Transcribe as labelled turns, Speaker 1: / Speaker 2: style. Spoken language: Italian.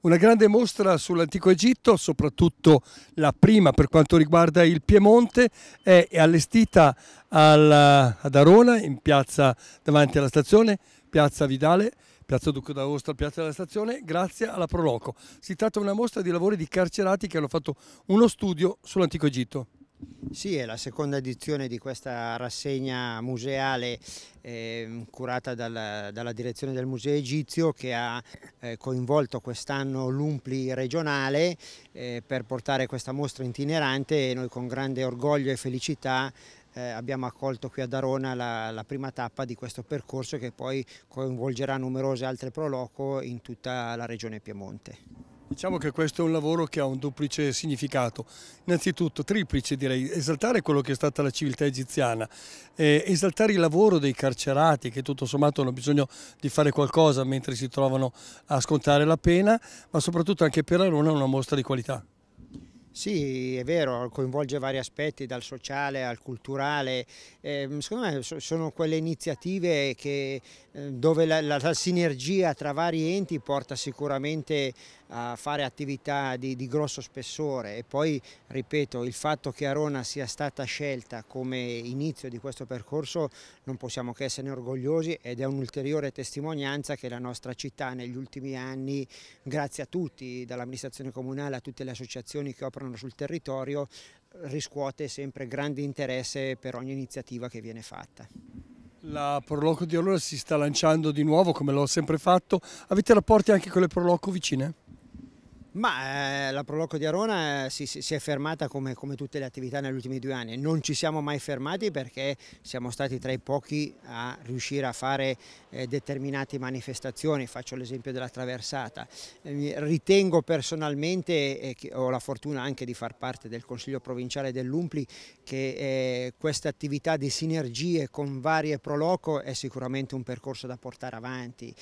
Speaker 1: una grande mostra sull'antico Egitto, soprattutto la prima per quanto riguarda il Piemonte, è allestita al, ad Arona in piazza davanti alla stazione, piazza Vidale. Piazza Duca d'Aosta, Piazza della Stazione, grazie alla Proloco. Si tratta di una mostra di lavori di carcerati che hanno fatto uno studio sull'antico Egitto.
Speaker 2: Sì, è la seconda edizione di questa rassegna museale eh, curata dalla, dalla, direzione del Museo Egizio che ha eh, coinvolto quest'anno l'Umpli regionale eh, per portare questa mostra itinerante e noi con grande orgoglio e felicità eh, abbiamo accolto qui a Darona la, la, prima tappa di questo percorso che poi coinvolgerà numerose altre proloco in tutta la
Speaker 1: regione Piemonte. Diciamo che questo è un lavoro che ha un duplice significato, innanzitutto triplice direi, esaltare quello che è stata la civiltà egiziana, eh, esaltare il lavoro dei carcerati che tutto sommato hanno bisogno di fare qualcosa mentre si trovano a scontare la pena, ma soprattutto anche per Arona una mostra di qualità.
Speaker 2: Sì, è vero, coinvolge vari aspetti, dal sociale al culturale. Eh, secondo me sono quelle iniziative che, ehm, dove la, la, la, sinergia tra vari enti porta sicuramente a fare attività di, di, grosso spessore e poi, ripeto, il fatto che Arona sia stata scelta come inizio di questo percorso non possiamo che esserne orgogliosi ed è un'ulteriore testimonianza che la nostra città negli ultimi anni, grazie a tutti, dall'amministrazione comunale a tutte le associazioni che operano ritorno sul territorio riscuote sempre grande interesse per ogni iniziativa che viene fatta.
Speaker 1: La Proloco di Olora si sta lanciando di nuovo come l'ho sempre fatto, avete rapporti anche con le Proloco vicine?
Speaker 2: Ma eh, la Proloco di Arona eh, si, si è fermata come, come, tutte le attività negli ultimi due anni, non ci siamo mai fermati perché siamo stati tra i pochi a riuscire a fare eh, determinate manifestazioni, faccio l'esempio della traversata. Eh, ritengo personalmente, che ho la fortuna anche di far parte del Consiglio Provinciale dell'Umpli, che eh, questa attività di sinergie con varie Proloco è sicuramente un percorso da portare avanti.